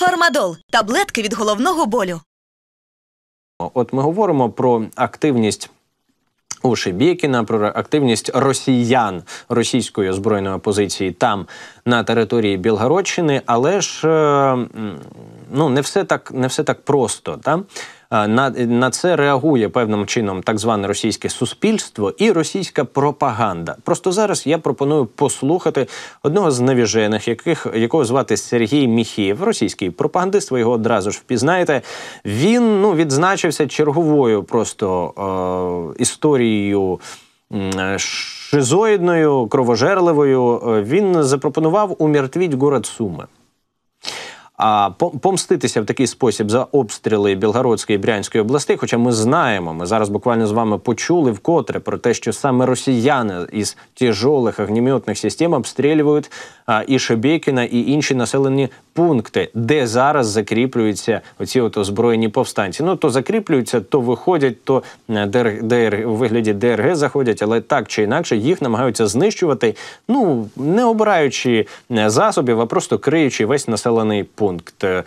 Фармадол таблетки від головного болю. От ми говоримо про активність. У Шебєкіна, про активність росіян російської збройної опозиції там на території Білгородщини, але ж. Е ну не все так не все так просто. Та? На на це реагує певним чином так зване російське суспільство і російська пропаганда. Просто зараз я пропоную послухати одного з навіжених, яких якого звати Сергій Міхієв, російський пропагандист. Ви його одразу ж впізнаєте. Він ну відзначився черговою просто е, історією. Шизоїдною кровожерливою він запропонував умертвіть город Суми а помститися в такий спосіб за обстріли Білгородської і Брянської областей. Хоча ми знаємо, ми зараз буквально з вами почули вкотре про те, що саме росіяни із тяжолих огнеметних систем обстрілюють а, і Шебєкіна, і інші населені пункти, де зараз закріплюються оці от озброєні повстанці. Ну то закріплюються, то виходять, то е, ДР, ДР у вигляді ДРГ заходять, але так чи інакше їх намагаються знищувати, ну не обираючи е, засобів, а просто криючи весь населений пункт. Е,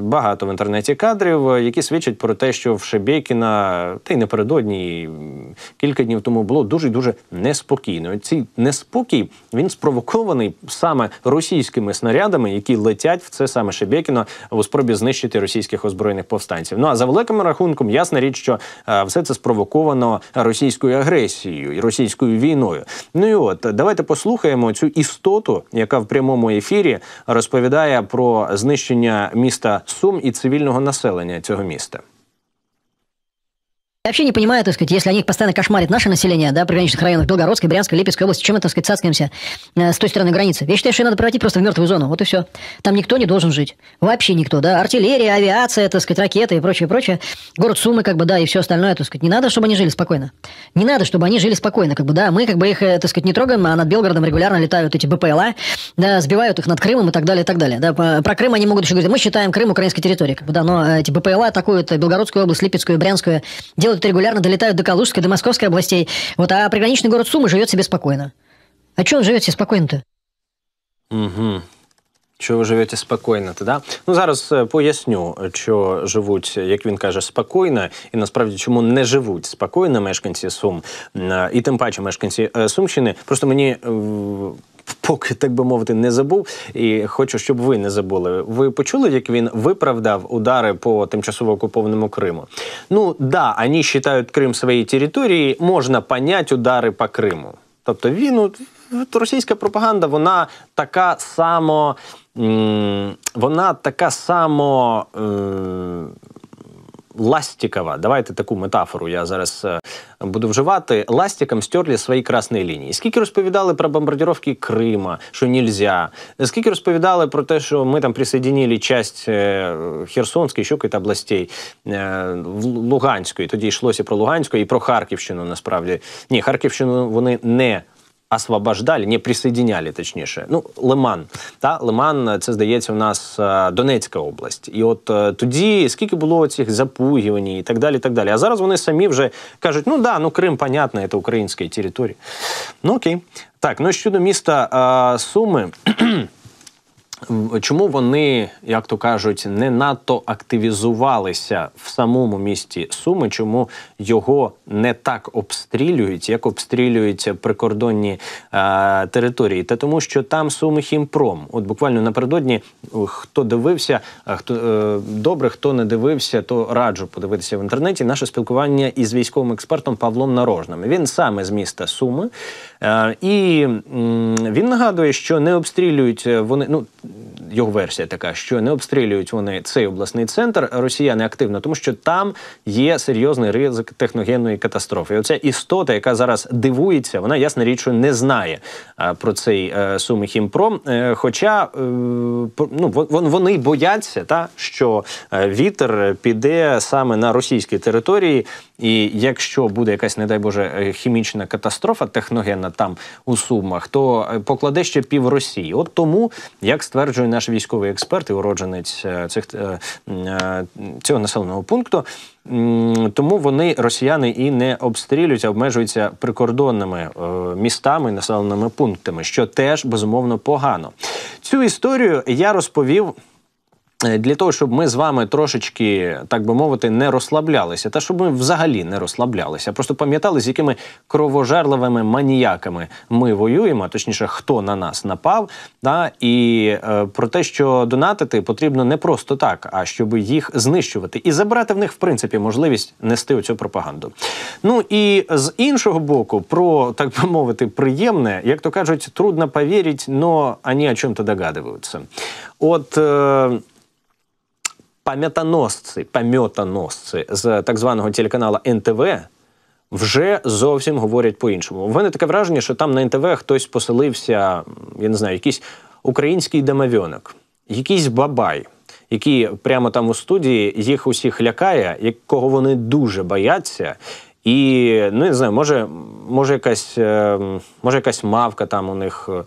багато в інтернеті кадрів, які свідчать про те, що в Шебєкіна, та й напередодні кілька днів тому було дуже дуже неспокійно. Цей неспокій він спровокований саме російськими снарядами, які летять в це саме Шебекіно у спробі знищити російських озброєних повстанців. Ну а за великим рахунком, ясна річ, що е, все це спровоковано російською агресією і російською війною. Ну і от давайте послухаємо цю істоту, яка в прямому ефірі розповідає про знищення міста Сум і цивільного населення цього міста. вообще не понимаю, так сказать, если они постоянно кошмарят наше население, да, приграничных районов Белгородской, Брянской, Липецкой области, чем мы, так сказать, цацкаемся э, с той стороны границы? Я считаю, что надо пройти просто в мертвую зону, вот и все. Там никто не должен жить. Вообще никто, да. Артиллерия, авиация, так сказать, ракеты и прочее, прочее. Город Сумы, как бы, да, и все остальное, так сказать. Не надо, чтобы они жили спокойно. Не надо, чтобы они жили спокойно, как бы, да. Мы, как бы, их, э, так сказать, не трогаем, а над Белгородом регулярно летают эти БПЛА, да, сбивают их над Крымом и так далее, и так далее. Да. Про Крым они могут еще говорить, мы считаем Крым украинской территорией, как бы, да, но э, эти БПЛА атакуют Белгородскую область, Липецкую, Брянскую, делают тут регулярно долетают до Калужской, до Московской областей. Вот, а приграничный город Сумы живет себе спокойно. А что он живет себе спокойно-то? Угу. Що ви живете спокійно, то да? Ну зараз э, поясню, що живуть, як він каже, спокійно, і насправді чому не живуть спокійно мешканці Сум, і тим паче мешканці е, Сумщини. Просто мені е, поки так би мовити не забув. І хочу, щоб ви не забули. Ви почули, як він виправдав удари по тимчасово окупованому Криму. Ну да, вони вважають Крим своєю територією, можна понять удари по Криму. Тобто він російська пропаганда, вона така само, вона така само. Е, Ластикова, давайте таку метафору я зараз е, буду вживати. Ластиком стерли свої красні лінії. Скільки розповідали про бомбардировки Крима, що нельзя, скільки розповідали про те, що ми там присоединили часть е, Херсонської, що кит областей е, Луганської. Тоді йшлося про Луганську і про Харківщину. Насправді ні, Харківщину вони не освобождали, не присоединяли, точніше. Ну, Лиман. Та Лиман, э, це здається, у нас е, Донецька область. І от е, тоді скільки було цих запугівань і так далі. так далі. А зараз вони самі вже кажуть, ну да, ну Крим, понятно, це українська територія. Ну окей. Так, ну щодо міста е, Суми. Чому вони, як то кажуть, не надто активізувалися в самому місті Суми? Чому його не так обстрілюють, як обстрілюються прикордонні е, території? Та тому, що там Суми Хімпром. От буквально напередодні е, хто дивився, е, хто е, добре, хто не дивився, то раджу подивитися в інтернеті. Наше спілкування із військовим експертом Павлом Нарожним. Він саме з міста Суми, е, і е, він нагадує, що не обстрілюють е, вони ну його версія така, що не обстрілюють вони цей обласний центр росіяни активно, тому що там є серйозний ризик техногенної катастрофи. І Оця істота, яка зараз дивується, вона ясна річ, що не знає про цей е, Суми Хімпром. Е, хоча е, ну вони бояться, та що вітер піде саме на російській території, і якщо буде якась, не дай Боже, хімічна катастрофа техногенна там у Сумах, то покладе ще пів Росії. От тому як стверджує стверджує наш військовий експерт і уродженець е, цих е, е, цього населеного пункту. Тому вони росіяни і не обстрілюються, обмежуються прикордонними містами, населеними пунктами, що теж безумовно погано. Цю історію я розповів. Е, для того, щоб ми з вами трошечки, так би мовити, не розслаблялися, та щоб ми взагалі не розслаблялися, просто пам'ятали, з якими кровожерливими маніяками ми воюємо, точніше, хто на нас напав, та і е, про те, що донатити потрібно не просто так, а щоб їх знищувати і забрати в них в принципі можливість нести оцю пропаганду. Ну і з іншого боку, про так би мовити, приємне, як то кажуть, трудно повірити, але ані о чому то догадуються. От. Е, пам'ятоносці, пам'ятоносці з так званого телеканалу НТВ. Вже зовсім говорять по-іншому. У мене таке враження, що там на НТВ хтось поселився, я не знаю, якийсь український домовьонок, якийсь бабай, який прямо там у студії їх усіх лякає, якого вони дуже бояться. І ну я не знаю, може, може якась, е, може якась мавка там у них е,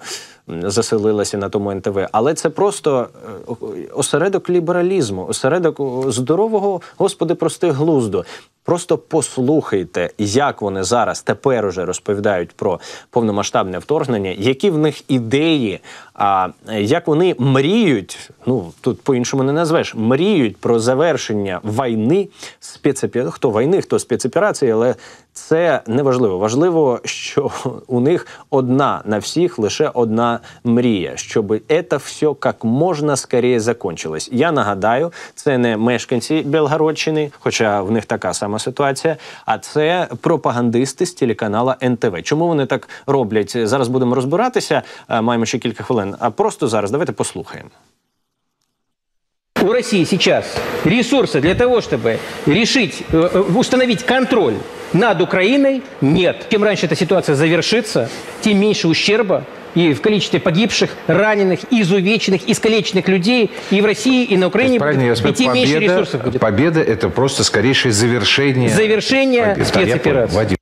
заселилася на тому НТВ. Але це просто е, осередок лібералізму, осередок е, здорового, господи, прости, глузду. Просто послухайте, як вони зараз тепер уже розповідають про повномасштабне вторгнення, які в них ідеї, а як вони мріють. Ну тут по-іншому не назвеш, мріють про завершення війни спецоперації, Хто війни, хто спецоперації, але це не важливо. Важливо, що у них одна на всіх лише одна мрія, щоб це все як можна скоріше закончилось. Я нагадаю, це не мешканці Білгородщини, хоча в них така сама ситуація. А це пропагандисти з телеканала НТВ. Чому вони так роблять? Зараз будемо розбиратися. Маємо ще кілька хвилин. А просто зараз давайте послухаємо. У Росії. сейчас ресурсы для того, щоб рішити э, э, установить контроль над Украиной нет. Чем раньше эта ситуация завершится, тем меньше ущерба и в количестве погибших, раненых, изувеченных, искалеченных людей и в России, и на Украине. То есть, правильно, я смотрю, победа, меньше ресурсов будет. Победа – это просто скорейшее завершение, завершение спецоперации.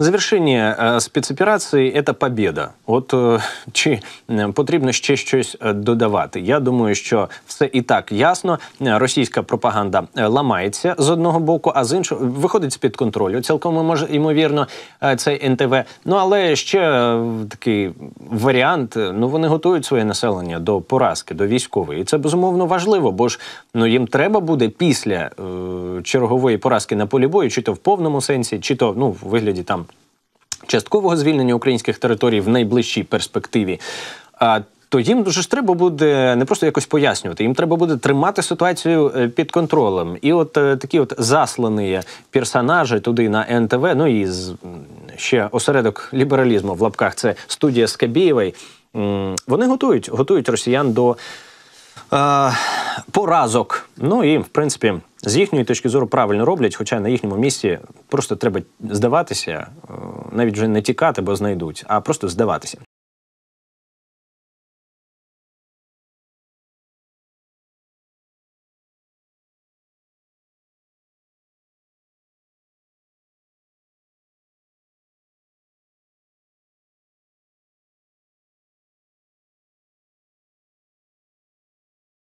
Завершення э, спецоперації це побіда. От э, чи э, потрібно ще щось додавати? Я думаю, що все і так ясно. Російська пропаганда е, ламається з одного боку, а з іншого виходить з під контролю. Цілком е, може ймовірно е, цей НТВ. Ну але ще такий варіант: ну вони готують своє населення до поразки, до військової, і це безумовно важливо, бо ж ну їм треба буде після е чергової поразки на полі бою, чи то в повному сенсі, чи то ну в вигляді там часткового звільнення українських територій в найближчій перспективі. А то їм дуже ж треба буде не просто якось пояснювати, їм треба буде тримати ситуацію е, під контролем. І от е, такі от заслані персонажі туди на НТВ, ну і ще осередок лібералізму в лапках це студія Скабієвої. Вони готують готують росіян до поразок. Ну і в принципі, з їхньої точки зору правильно роблять, хоча на їхньому місці просто треба здаватися, е, навіть вже не тікати, бо знайдуть, а просто здаватися.